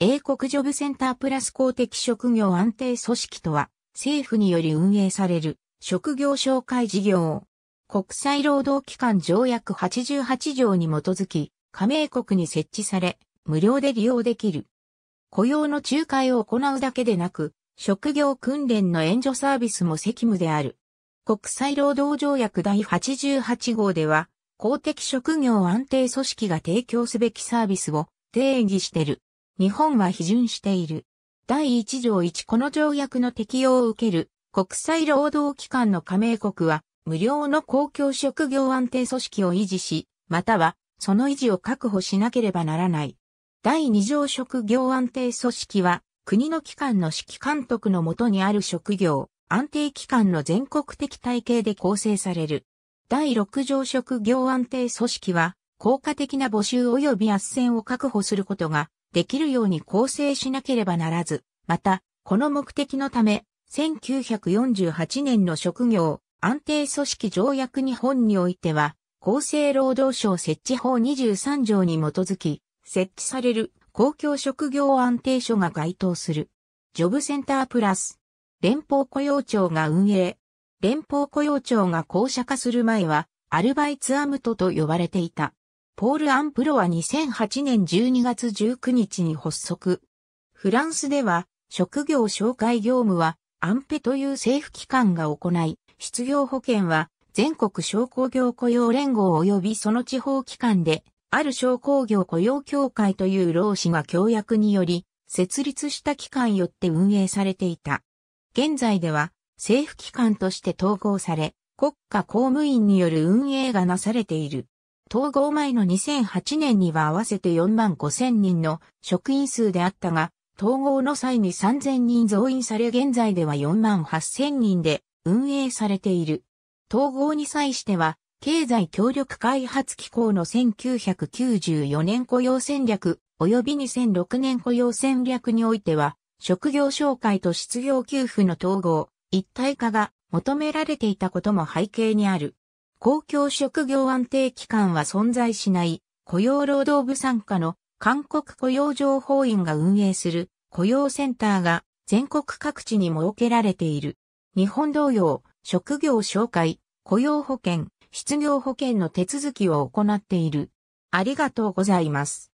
英国ジョブセンタープラス公的職業安定組織とは、政府により運営される職業紹介事業。国際労働機関条約88条に基づき、加盟国に設置され、無料で利用できる。雇用の仲介を行うだけでなく、職業訓練の援助サービスも責務である。国際労働条約第88号では、公的職業安定組織が提供すべきサービスを定義してる。日本は批准している。第1条1この条約の適用を受ける国際労働機関の加盟国は無料の公共職業安定組織を維持し、またはその維持を確保しなければならない。第2条職業安定組織は国の機関の指揮監督のもとにある職業、安定機関の全国的体系で構成される。第6条職業安定組織は効果的な募集及び斡旋を確保することができるように構成しなければならず、また、この目的のため、1948年の職業安定組織条約日本においては、厚生労働省設置法23条に基づき、設置される公共職業安定所が該当する。ジョブセンタープラス。連邦雇用庁が運営。連邦雇用庁が公社化する前は、アルバイツアムトと呼ばれていた。ポール・アンプロは2008年12月19日に発足。フランスでは、職業紹介業務は、アンペという政府機関が行い、失業保険は、全国商工業雇用連合及びその地方機関で、ある商工業雇用協会という労使が協約により、設立した機関よって運営されていた。現在では、政府機関として統合され、国家公務員による運営がなされている。統合前の2008年には合わせて4万5千人の職員数であったが、統合の際に3千人増員され現在では4万8千人で運営されている。統合に際しては、経済協力開発機構の1994年雇用戦略及び2006年雇用戦略においては、職業紹介と失業給付の統合、一体化が求められていたことも背景にある。公共職業安定機関は存在しない雇用労働部参加の韓国雇用情報院が運営する雇用センターが全国各地に設けられている。日本同様、職業紹介、雇用保険、失業保険の手続きを行っている。ありがとうございます。